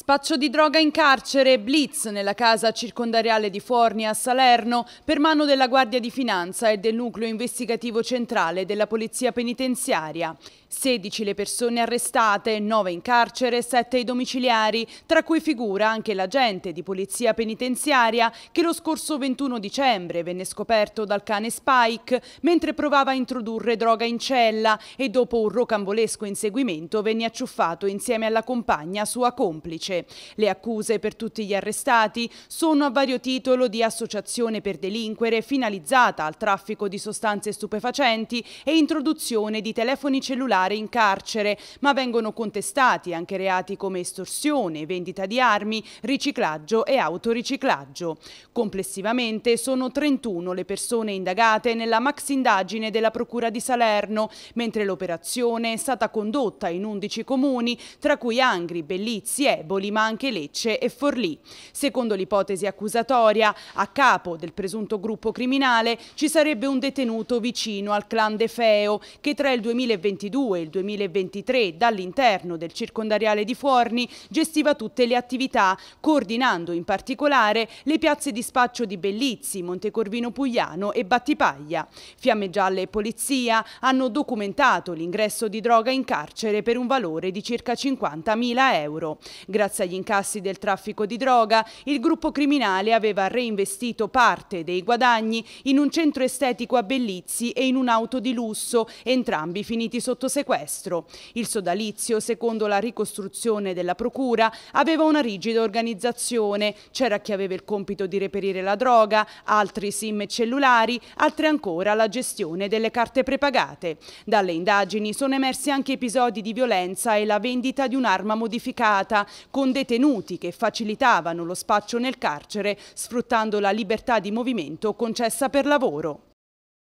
Spaccio di droga in carcere, blitz nella casa circondariale di Fornia a Salerno per mano della Guardia di Finanza e del nucleo investigativo centrale della Polizia Penitenziaria. 16 le persone arrestate, 9 in carcere, 7 i domiciliari, tra cui figura anche l'agente di Polizia Penitenziaria che lo scorso 21 dicembre venne scoperto dal cane Spike mentre provava a introdurre droga in cella e dopo un rocambolesco inseguimento venne acciuffato insieme alla compagna sua complice cornice. Le accuse per tutti gli arrestati sono a vario titolo di associazione per delinquere finalizzata al traffico di sostanze stupefacenti e introduzione di telefoni cellulari in carcere, ma vengono contestati anche reati come estorsione, vendita di armi, riciclaggio e autoriciclaggio. Complessivamente sono 31 le persone indagate nella max indagine della Procura di Salerno, mentre l'operazione è stata condotta in 11 comuni, tra cui Angri, Bellizzi e Eboli ma anche Lecce e Forlì. Secondo l'ipotesi accusatoria, a capo del presunto gruppo criminale ci sarebbe un detenuto vicino al clan De Feo che tra il 2022 e il 2023 dall'interno del circondariale di Forni gestiva tutte le attività, coordinando in particolare le piazze di spaccio di Bellizzi, Montecorvino Pugliano e Battipaglia. Fiamme Gialle e Polizia hanno documentato l'ingresso di droga in carcere per un valore di circa 50.000 euro. Grazie agli incassi del traffico di droga, il gruppo criminale aveva reinvestito parte dei guadagni in un centro estetico a Bellizzi e in un'auto di lusso, entrambi finiti sotto sequestro. Il sodalizio, secondo la ricostruzione della procura, aveva una rigida organizzazione. C'era chi aveva il compito di reperire la droga, altri sim e cellulari, altri ancora la gestione delle carte prepagate. Dalle indagini sono emersi anche episodi di violenza e la vendita di un'arma modificata, con detenuti che facilitavano lo spaccio nel carcere sfruttando la libertà di movimento concessa per lavoro.